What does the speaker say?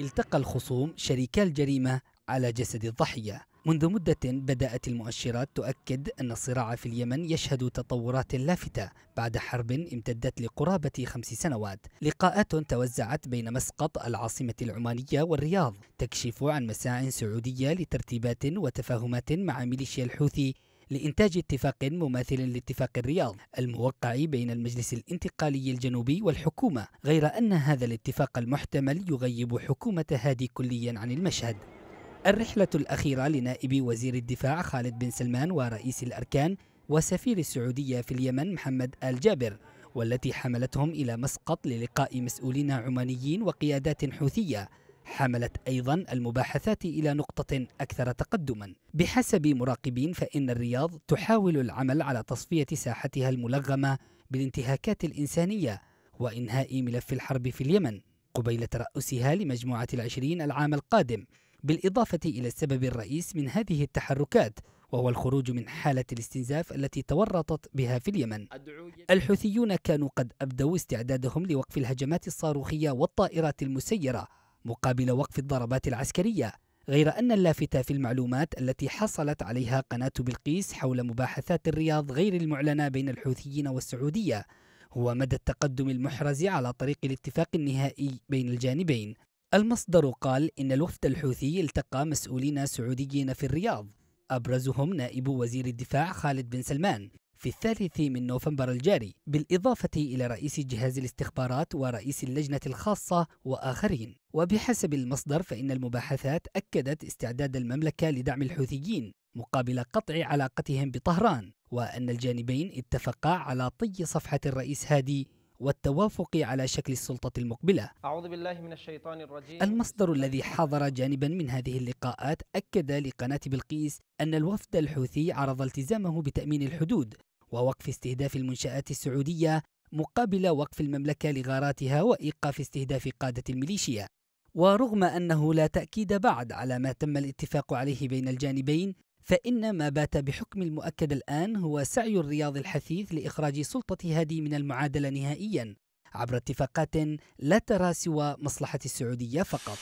التقى الخصوم شريكا الجريمة على جسد الضحية منذ مدة بدأت المؤشرات تؤكد أن الصراع في اليمن يشهد تطورات لافتة بعد حرب امتدت لقرابة خمس سنوات لقاءات توزعت بين مسقط العاصمة العمانية والرياض تكشف عن مساع سعودية لترتيبات وتفاهمات مع ميليشيا الحوثي لإنتاج اتفاق مماثل لاتفاق الرياض الموقع بين المجلس الانتقالي الجنوبي والحكومة غير أن هذا الاتفاق المحتمل يغيب حكومة هادي كليا عن المشهد الرحلة الأخيرة لنائب وزير الدفاع خالد بن سلمان ورئيس الأركان وسفير السعودية في اليمن محمد آل جابر والتي حملتهم إلى مسقط للقاء مسؤولين عمانيين وقيادات حوثية حملت أيضا المباحثات إلى نقطة أكثر تقدما بحسب مراقبين فإن الرياض تحاول العمل على تصفية ساحتها الملغمة بالانتهاكات الإنسانية وإنهاء ملف الحرب في اليمن قبيل ترأسها لمجموعة العشرين العام القادم بالإضافة إلى السبب الرئيس من هذه التحركات وهو الخروج من حالة الاستنزاف التي تورطت بها في اليمن الحوثيون كانوا قد أبدوا استعدادهم لوقف الهجمات الصاروخية والطائرات المسيرة مقابل وقف الضربات العسكرية غير أن اللافتة في المعلومات التي حصلت عليها قناة بلقيس حول مباحثات الرياض غير المعلنة بين الحوثيين والسعودية هو مدى التقدم المحرز على طريق الاتفاق النهائي بين الجانبين المصدر قال إن الوفد الحوثي التقى مسؤولين سعوديين في الرياض أبرزهم نائب وزير الدفاع خالد بن سلمان في الثالث من نوفمبر الجاري بالإضافة إلى رئيس جهاز الاستخبارات ورئيس اللجنة الخاصة وآخرين وبحسب المصدر فإن المباحثات أكدت استعداد المملكة لدعم الحوثيين مقابل قطع علاقتهم بطهران وأن الجانبين اتفقا على طي صفحة الرئيس هادي والتوافق على شكل السلطة المقبلة أعوذ بالله من الشيطان الرجيم المصدر الذي حضر جانبا من هذه اللقاءات أكد لقناة بلقيس أن الوفد الحوثي عرض التزامه بتأمين الحدود ووقف استهداف المنشآت السعودية مقابل وقف المملكة لغاراتها وإيقاف استهداف قادة الميليشيا ورغم أنه لا تأكيد بعد على ما تم الاتفاق عليه بين الجانبين فإن ما بات بحكم المؤكد الآن هو سعي الرياض الحثيث لإخراج سلطة هادي من المعادلة نهائيا عبر اتفاقات لا ترى سوى مصلحة السعودية فقط